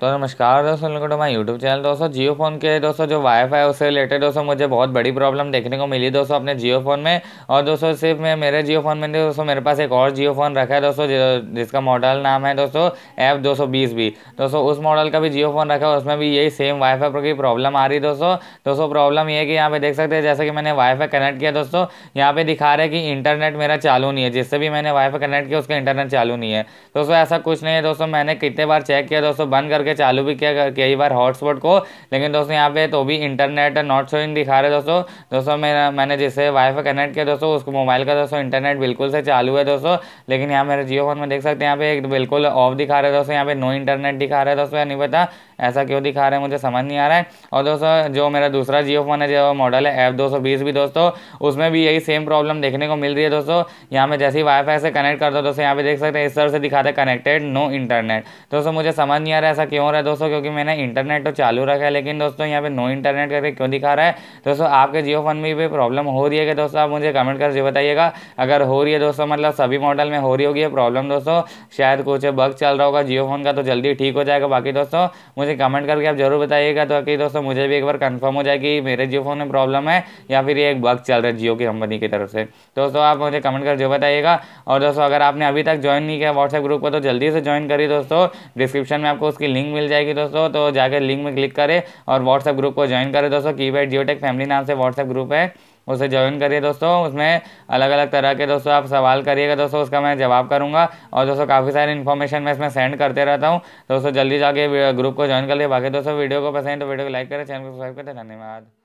तो नमस्कार दोस्तों को माई यूट्यूब चैनल दोस्तों जियो फ़ोन के दोस्तों जो वाईफाई उससे रिलेटेड दोस्तों मुझे बहुत बड़ी प्रॉब्लम देखने को मिली दोस्तों अपने जियो फ़ोन में और दोस्तों सिर्फ मैं मेरे जियो फ़ोन में दोस्तों मेरे पास एक और जियो फ़ोन रखा है दोस्तों जिसका मॉडल नाम है दोस्तों एफ दो सौ बीस बी दोस्तों उस मॉडल का भी जियो फ़ोन रखा है उसमें भी यही सेम वाईफाई की प्रॉब्लम आ रही दोस्तों दोस्तों प्रॉब्लम ये है कि यहाँ पे देख सकते हैं जैसे कि मैंने वाईफाई कनेक्ट किया दोस्तों यहाँ पे दिखा रहे हैं कि इंटरनेट मेरा चालू नहीं है जिससे भी मैंने वाईफाई कनेक्ट किया उसका इंटरनेट चालू नहीं है दोस्तों ऐसा कुछ नहीं है दोस्तों मैंने कितने बार चेक किया दोस्तों बंद करके करके चालू भी किया कई बार हॉटस्पॉट को लेकिन दोस्तों यहाँ पे तो भी इंटरनेट नॉट शोइंग दिखा रहे दोस्तों दोस्तों मेरा मैंने जिसे वाईफाई कनेक्ट किया दोस्तों उसको मोबाइल का दोस्तों इंटरनेट बिल्कुल से चालू है दोस्तों लेकिन यहाँ मेरे जियो फोन में देख सकते हैं यहाँ पे एक बिल्कुल ऑफ दिखा रहे दोस्तों यहाँ पे नो इंटरनेट दिखा रहे है दोस्तों नहीं पता ऐसा क्यों दिखा रहे हैं मुझे समझ नहीं आ रहा है और दोस्तों जो मेरा दूसरा जियो फोन है जो मॉडल है एफ 220 भी दोस्तों उसमें भी यही सेम प्रॉब्लम देखने को मिल रही है दोस्तों यहाँ पे जैसे ही वाईफाई से कनेक्ट करता हूँ दोस्तों यहाँ पे देख सकते हैं इस तरह से दिखाते कनेक्टेड नो इंटरनेट दोस्तों मुझे समझ नहीं आ रहा है ऐसा क्यों क्यों हो रहा है दोस्तों क्योंकि मैंने इंटरनेट तो चालू रखा है लेकिन दोस्तों यहाँ पे नो इंटरनेट करके क्यों दिखा रहा है दोस्तों आपके जियो फोन में भी प्रॉब्लम हो रही है कि दोस्तों आप मुझे कमेंट करके बताइएगा अगर हो रही है दोस्तों मतलब सभी मॉडल में हो रही होगी प्रॉब्लम दोस्तों शायद कुछ बग चल रहा होगा जियो फोन का तो जल्दी ठीक हो जाएगा बाकी दोस्तों मुझे कमेंट करके आप जरूर बताइएगा तो कि दोस्तों मुझे भी एक बार कंफर्म हो जाए कि मेरे जियो फोन में प्रॉब्लम है या फिर ये एक बग चल रहा है जियो की कंपनी की तरफ से दोस्तों आप मुझे कमेंट कर जो बताइएगा और दोस्तों अगर आपने अभी तक ज्वाइन नहीं किया व्हाट्सएप ग्रुप को तो जल्दी से ज्वाइन करिए दोस्तों डिस्क्रिप्शन में आपको उसकी लिंक लिंक मिल जाएगी दोस्तों तो जाकर लिंक में क्लिक करें और व्हाट्सएप ग्रुप को ज्वाइन करें दोस्तों की वाइट जियोटेक फैमिली नाम से व्हाट्सएप ग्रुप है उसे ज्वाइन करिए दोस्तों उसमें अलग अलग तरह के दोस्तों आप सवाल करिएगा दोस्तों उसका मैं जवाब करूँगा और दोस्तों काफ़ी सारी इन्फॉर्मेशन मैं इसमें सेंड करते रहता हूँ दोस्तों जल्दी जाके ग्रुप को ज्वाइन कर लिए बाकी दोस्तों वीडियो को पसंद तो वीडियो को लाइक करें चैनल को सब्सक्राइब करें धन्यवाद